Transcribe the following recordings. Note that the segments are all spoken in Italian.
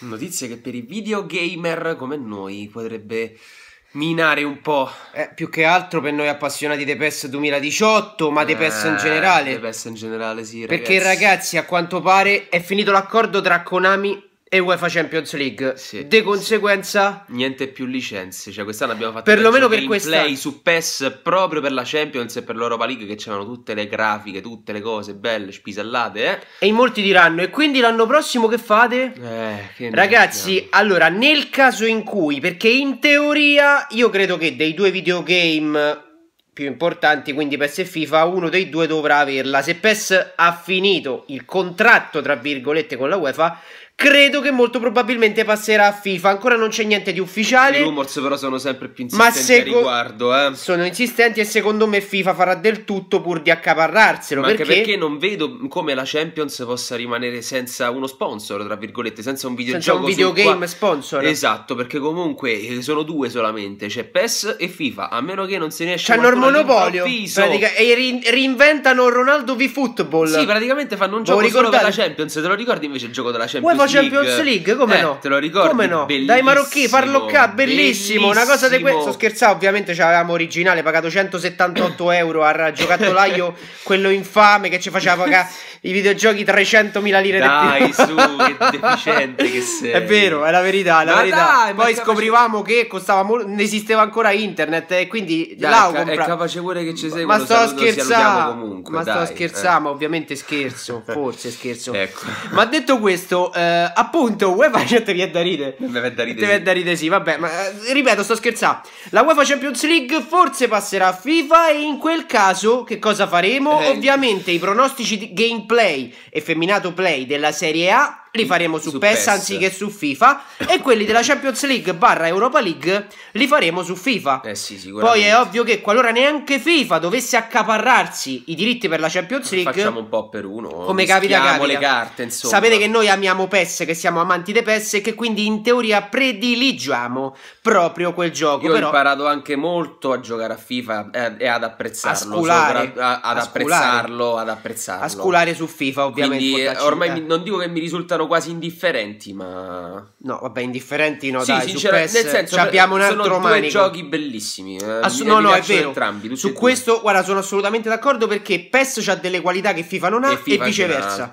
Notizia che per i videogamer come noi potrebbe minare un po'. Eh, più che altro per noi appassionati di PES 2018, ma eh, di PES in generale. Di PES in generale, sì. Ragazzi. Perché ragazzi, a quanto pare è finito l'accordo tra Konami e UEFA Champions League. Sì, De conseguenza, sì. niente più licenze. Cioè, quest'anno abbiamo fatto perlomeno per questa play su PES proprio per la Champions e per l'Europa League. Che c'erano tutte le grafiche, tutte le cose belle, spisellate. Eh? E in molti diranno: E quindi l'anno prossimo che fate? Eh, che Ragazzi, ne allora, nel caso in cui, perché in teoria io credo che dei due videogame più importanti, quindi PES e FIFA, uno dei due dovrà averla. Se PES ha finito il contratto, tra virgolette, con la UEFA, credo che molto probabilmente passerà a FIFA. Ancora non c'è niente di ufficiale. I rumors però sono sempre più insistenti seco- riguardo, eh. Sono insistenti e secondo me FIFA farà del tutto pur di accaparrarselo. Ma perché... anche perché non vedo come la Champions possa rimanere senza uno sponsor, tra virgolette, senza un videogioco. Senza un videogame qua... sponsor. Esatto, perché comunque eh, sono due solamente, c'è PES e FIFA, a meno che non se ne esce C'hanno il monopolio. Pratica... e ri- reinventano Ronaldo V Football. Sì, praticamente fanno un gioco solo per la Champions, te lo ricordi invece il gioco della Champions? Champions League, come eh, no? Te lo ricordo. Come no? Dai marocchini, parloccà, bellissimo, bellissimo, Una cosa di questo. Scherzavo, ovviamente ce l'avevamo originale, pagato 178 euro al giocattolaio, quello infame che ci faceva pagare i videogiochi 300.000 lire Dai, su, che deficiente che sei. È vero, è la verità, è la ma verità. Dai, Poi scoprivamo capace... che costava molto, non esisteva ancora internet e quindi dai, là ho comprato. È capace pure che ci sei, ma sto scherzando. Ma dai, sto eh. scherzando, eh. ovviamente scherzo, forse scherzo. Ecco. Ma detto questo, eh, eh, appunto, UEFA c'è te da ridere. Te da ridere. da ridere, sì, vabbè, ma eh, ripeto, sto scherzando. La UEFA Champions League forse passerà a FIFA e in quel caso che cosa faremo? Eh. Ovviamente i pronostici di gameplay effeminato play della Serie A li faremo su, su PES, PES, anziché su FIFA e quelli della Champions League barra Europa League li faremo su FIFA. Eh sì, Poi è ovvio che qualora neanche FIFA dovesse accaparrarsi i diritti per la Champions League, facciamo un po' per uno, come capita, capita. le carte, insomma. Sapete che noi amiamo PES, che siamo amanti dei PES e che quindi in teoria prediligiamo proprio quel gioco. Io però... ho imparato anche molto a giocare a FIFA e ad apprezzarlo, a sculare, a, ad a apprezzarlo, sculare. ad apprezzarlo. A sculare su FIFA, ovviamente. Quindi, ormai mi, non dico che mi risultano quasi indifferenti, ma... No, vabbè, indifferenti no, sì, dai, sincera, su PES nel senso, abbiamo un altro sono due giochi bellissimi. Eh, Assu- no, no, è vero. Entrambi, su questo, guarda, sono assolutamente d'accordo perché PES ha delle qualità che FIFA non ha e, FIFA e viceversa.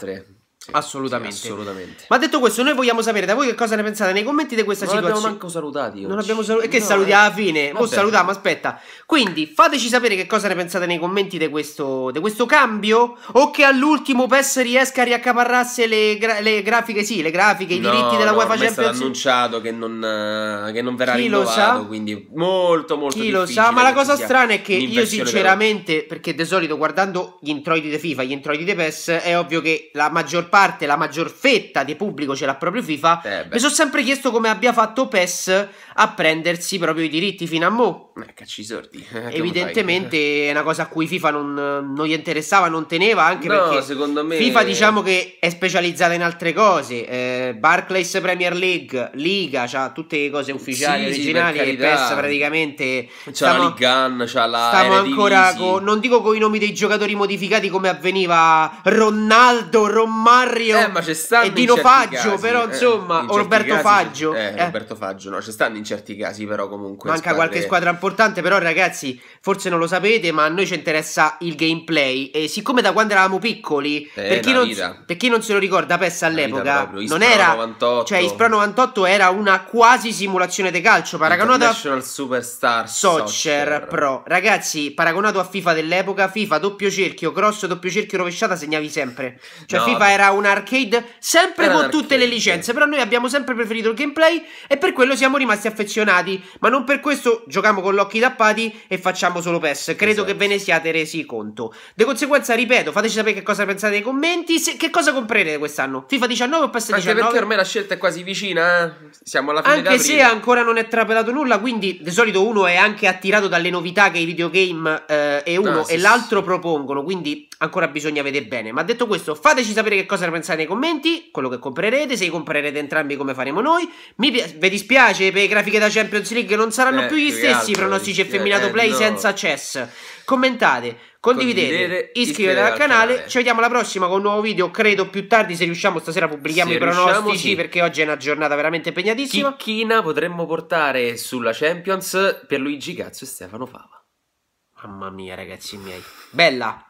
Assolutamente. Sì, assolutamente. Ma detto questo, noi vogliamo sapere da voi che cosa ne pensate nei commenti di questa non situazione. Non abbiamo manco salutati. Oggi. Non abbiamo salutato. E che no, salutiamo eh. alla fine? Vabbè. Oh, salutiamo, aspetta. Quindi fateci sapere che cosa ne pensate nei commenti di questo, di questo cambio. O che all'ultimo PES riesca a riaccaparrarsi le, gra- le, grafiche, sì, le grafiche, i no, diritti della no, UEFA Champions League. è annunciato che non, eh, che non verrà Chi rinnovato. Lo quindi molto, molto Chi lo sa, ma la cosa strana è che io, sinceramente, però. perché di solito guardando gli introiti di FIFA, gli introiti di PES, è ovvio che la maggior parte parte la maggior fetta di pubblico ce l'ha proprio FIFA, eh mi sono sempre chiesto come abbia fatto PES a prendersi proprio i diritti fino a mo'. Eh, cacci sordi. Evidentemente è una cosa a cui FIFA non, non gli interessava, non teneva, anche no, perché secondo me... FIFA diciamo che è specializzata in altre cose. Eh, Barclays Premier League, Liga, ha tutte le cose ufficiali, sì, originali, sì, e PES praticamente... C'ha stiamo, la Ligan, c'ha la... Stiamo ancora, con, non dico con i nomi dei giocatori modificati come avveniva Ronaldo, Romario eh, e Dino Faggio, casi, però eh, in Roberto casi, Faggio. Eh, eh, Roberto Faggio, no, ci stanno in certi casi però comunque... Manca squadre... qualche squadra un po' importante però ragazzi, forse non lo sapete, ma a noi ci interessa il gameplay e siccome da quando eravamo piccoli, eh, per, chi non, per, chi non, se lo ricorda, PES all'epoca non era 98. cioè Ispro 98 era una quasi simulazione di calcio paragonata National Superstar Soccer, Pro. Ragazzi, paragonato a FIFA dell'epoca, FIFA doppio cerchio, grosso doppio cerchio rovesciata segnavi sempre. Cioè no, FIFA era un arcade sempre con tutte le licenze, però noi abbiamo sempre preferito il gameplay e per quello siamo rimasti affezionati, ma non per questo giochiamo con con l'occhi tappati e facciamo solo PES. Credo esatto. che ve ne siate resi conto. Di conseguenza, ripeto, fateci sapere che cosa pensate nei commenti. Se, che cosa comprerete quest'anno? FIFA 19 o PES 19? Anche perché ormai la scelta è quasi vicina. Eh? Siamo alla fine Anche se ancora non è trapelato nulla, quindi di solito uno è anche attirato dalle novità che i videogame eh, e ah, uno no, sì, e l'altro sì. propongono. Quindi ancora bisogna vedere bene. Ma detto questo, fateci sapere che cosa ne pensate nei commenti, quello che comprerete, se li comprerete entrambi come faremo noi. Mi, vi dispiace per i grafiche da Champions League non saranno eh, più gli stessi, pronostici effeminato eh, play senza chess. Commentate, condividete, condividete iscrivetevi al canale. canale. Ci vediamo alla prossima con un nuovo video. Credo più tardi, se riusciamo, stasera pubblichiamo se i pronostici sì. perché oggi è una giornata veramente impegnatissima. Chicchina potremmo portare sulla Champions per Luigi Cazzo e Stefano Fava. Mamma mia, ragazzi miei. Bella.